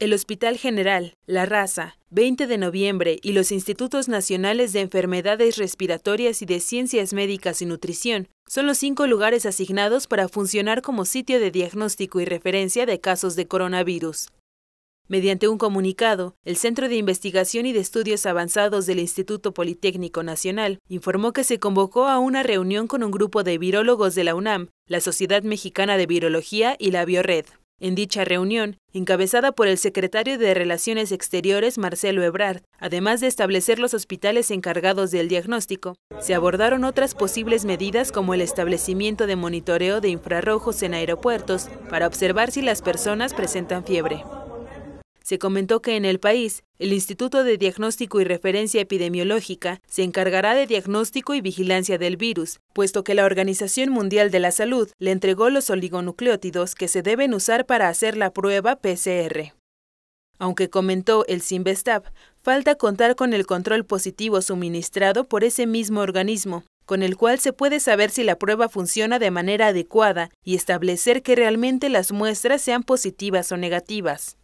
El Hospital General, La Raza, 20 de noviembre y los Institutos Nacionales de Enfermedades Respiratorias y de Ciencias Médicas y Nutrición son los cinco lugares asignados para funcionar como sitio de diagnóstico y referencia de casos de coronavirus. Mediante un comunicado, el Centro de Investigación y de Estudios Avanzados del Instituto Politécnico Nacional informó que se convocó a una reunión con un grupo de virólogos de la UNAM, la Sociedad Mexicana de Virología y la Biored. En dicha reunión, encabezada por el secretario de Relaciones Exteriores Marcelo Ebrard, además de establecer los hospitales encargados del diagnóstico, se abordaron otras posibles medidas como el establecimiento de monitoreo de infrarrojos en aeropuertos para observar si las personas presentan fiebre. Se comentó que en el país, el Instituto de Diagnóstico y Referencia Epidemiológica se encargará de diagnóstico y vigilancia del virus, puesto que la Organización Mundial de la Salud le entregó los oligonucleótidos que se deben usar para hacer la prueba PCR. Aunque comentó el CIMBESTAP, falta contar con el control positivo suministrado por ese mismo organismo, con el cual se puede saber si la prueba funciona de manera adecuada y establecer que realmente las muestras sean positivas o negativas.